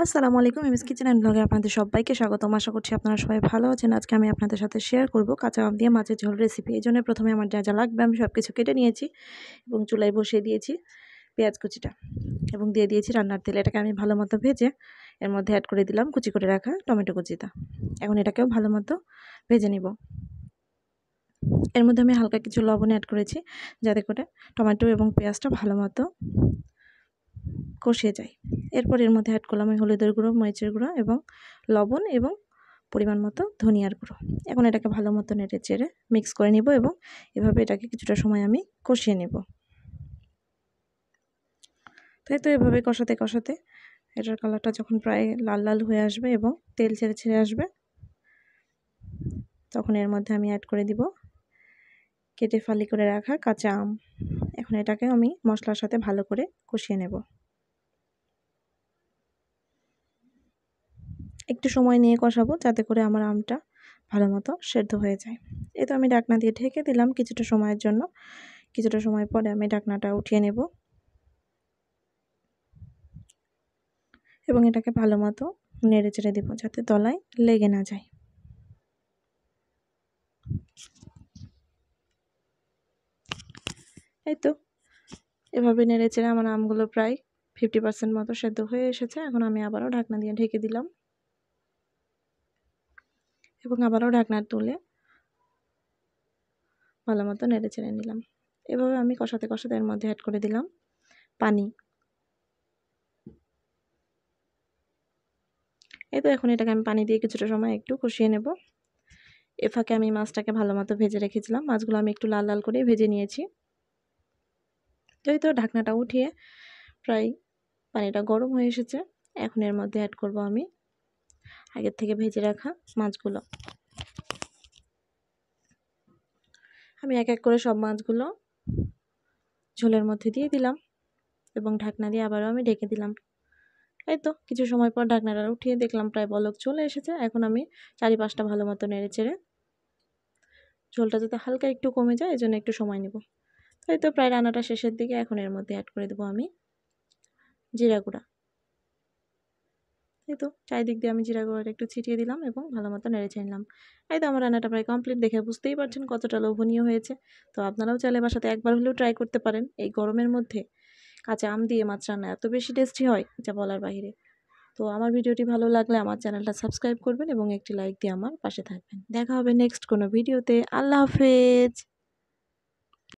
আসসালামু আলাইকুম MS kitchen and ব্লগে আপনাদের সবাইকে স্বাগতম আশা করছি আপনারা সবাই ভালো আছেন আজকে আমি আপনাদের সাথে শেয়ার করব কাঁচা আম দিয়ে মাছের ঝোল রেসিপি এই জন্য প্রথমে আমার যা যা লাগবে আমি সব কিছু কেটে নিয়েছি এবং চুলায় বসিয়ে দিয়েছি পেঁয়াজ কুচিটা এবং দিয়ে দিয়েছি রান্নার তেল এটাকে আমি ভালো মতো ভেজে এর মধ্যে অ্যাড করে দিলাম কুচি করে রাখা টমেটো কুচিটা এখন এটাকেও ভালো মতো ভেজে নিব এর মধ্যে আমি হালকা কিছু লবণ অ্যাড করেছি যাতে করে টমেটো এবং পেঁয়াজটা ভালো মতো কষে যায় এরপর এর মধ্যে অ্যাড করলাম আমি হলুদের গুঁড়ো মরিচের গুঁড়ো এবং লবণ এবং পরিমাণ মতো ধনিয়ার গুঁড়ো এখন এটাকে ভালো মতো নেড়ে চেড়ে মিক্স করে নিব এবং এভাবে এটাকে কিছুটা সময় আমি কষিয়ে নেব তাই তো এভাবে কষাতে কষাতে এটার কালারটা যখন প্রায় লাল লাল হয়ে আসবে এবং তেল ছেড়ে ছেড়ে আসবে তখন এর মধ্যে আমি অ্যাড করে দিব কেটে ফালি করে রাখা কাঁচা আম এখন এটাকে আমি মশলার সাথে ভালো করে কষিয়ে নেব একটু সময় নিয়ে কষাবো যাতে করে আমার আমটা ভালো মতো সেদ্ধ হয়ে যায় এ তো আমি ডাকনা দিয়ে ঢেকে দিলাম কিছুটা সময়ের জন্য কিছুটা সময় পরে আমি ডাকনাটা উঠিয়ে নেব এবং এটাকে ভালো মতো নেড়ে চেড়ে দেবো যাতে তলায় লেগে না যায় এই তো এভাবে নেড়ে চেড়ে আমার আমগুলো প্রায় ফিফটি পার্সেন্ট মতো সেদ্ধ হয়ে এসেছে এখন আমি আবারও ঢাকনা দিয়ে ঢেকে দিলাম এবং আবারও ঢাকনা তুলে ভালো মতো নেড়ে ছেড়ে নিলাম এভাবে আমি কষাতে কষাতে এর মধ্যে অ্যাড করে দিলাম পানি এই তো এখন এটাকে আমি পানি দিয়ে কিছুটা সময় একটু কষিয়ে নেব এ ফাঁকে আমি মাছটাকে ভালো মতো ভেজে রেখেছিলাম মাছগুলো আমি একটু লাল লাল করে ভেজে নিয়েছি যদি তো ঢাকনাটা উঠিয়ে প্রায় পানিটা গরম হয়ে এসেছে এখন এর মধ্যে অ্যাড করব আমি আগের থেকে ভেজে রাখা মাছগুলো আমি এক এক করে সব মাছগুলো ঝোলের মধ্যে দিয়ে দিলাম এবং ঢাকনা দিয়ে আবারও আমি ঢেকে দিলাম এই তো কিছু সময় পর ঢাকনাটা উঠিয়ে দেখলাম প্রায় বলক চলে এসেছে এখন আমি চারিপাশটা ভালো মতো নেড়ে চেড়ে ঝোলটা যাতে হালকা একটু কমে যায় এই জন্য একটু সময় নেব তাই তো প্রায় রান্নাটা শেষের দিকে এখন এর মধ্যে অ্যাড করে দেবো আমি জিরা গুঁড়া এই তো চারিদিক দিয়ে আমি জিরা গুঁড়াটা একটু ছিটিয়ে দিলাম এবং ভালো মতো নেড়ে ছেড়ে নিলাম এই তো আমার রান্নাটা প্রায় কমপ্লিট দেখে বুঝতেই পারছেন কতটা লোভনীয় হয়েছে তো আপনারাও চাইলে বাসাতে একবার হলেও ট্রাই করতে পারেন এই গরমের মধ্যে কাঁচা আম দিয়ে মাছ রান্না এত বেশি টেস্টি হয় যা বলার বাইরে তো আমার ভিডিওটি ভালো লাগলে আমার চ্যানেলটা সাবস্ক্রাইব করবেন এবং একটি লাইক দিয়ে আমার পাশে থাকবেন দেখা হবে নেক্সট কোনো ভিডিওতে আল্লাহ হাফেজ